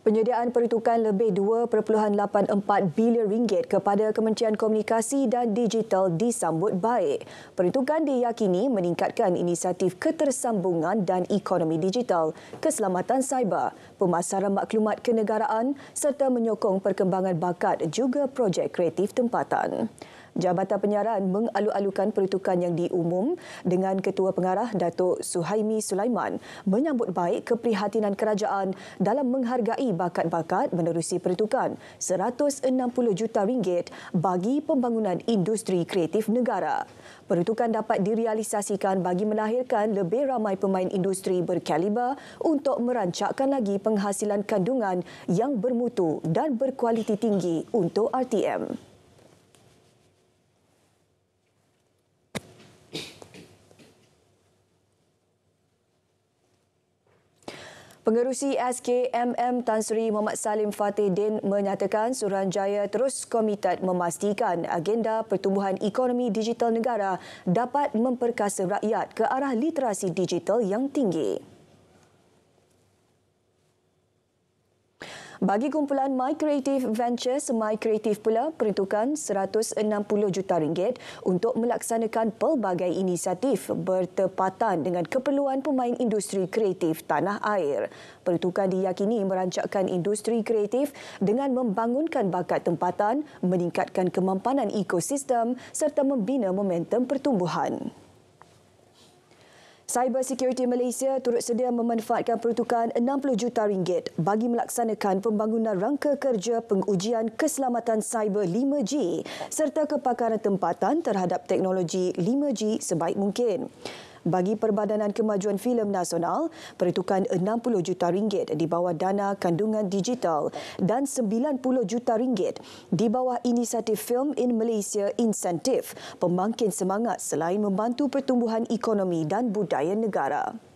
Penyediaan peruntukan lebih 2.84 bilion ringgit kepada Kementerian Komunikasi dan Digital disambut baik. Peruntukan diyakini meningkatkan inisiatif ketersambungan dan ekonomi digital, keselamatan cyber, pemasaran maklumat kenegaraan serta menyokong perkembangan bakat juga projek kreatif tempatan. Jabatan Penyiaran mengalu-alukan peruntukan yang diumum dengan Ketua Pengarah Datuk Suhaimi Sulaiman menyambut baik keprihatinan kerajaan dalam menghargai bakat-bakat menerusi peruntukan 160 juta ringgit bagi pembangunan industri kreatif negara. Peruntukan dapat direalisasikan bagi melahirkan lebih ramai pemain industri berkaliber untuk merancakkan lagi penghasilan kandungan yang bermutu dan berkualiti tinggi untuk RTM. Pengerusi SKMM Tan Sri Muhammad Salim Fatih Din menyatakan Suruhanjaya terus komited memastikan agenda pertumbuhan ekonomi digital negara dapat memperkasa rakyat ke arah literasi digital yang tinggi. Bagi kumpulan My Creative Ventures, My Creative pula peruntukan 160 juta ringgit untuk melaksanakan pelbagai inisiatif bertepatan dengan keperluan pemain industri kreatif tanah air. Peruntukan diyakini merancakkan industri kreatif dengan membangunkan bakat tempatan, meningkatkan kemampanan ekosistem serta membina momentum pertumbuhan. Cyber Security Malaysia turut sedia memanfaatkan peruntukan 60 juta ringgit bagi melaksanakan pembangunan rangka kerja pengujian keselamatan cyber 5G serta kepakaran tempatan terhadap teknologi 5G sebaik mungkin bagi Perbadanan Kemajuan Filem Nasional, peritukan 60 juta ringgit di bawah dana kandungan digital dan 90 juta ringgit di bawah inisiatif Film in Malaysia Incentive, pembangkit semangat selain membantu pertumbuhan ekonomi dan budaya negara.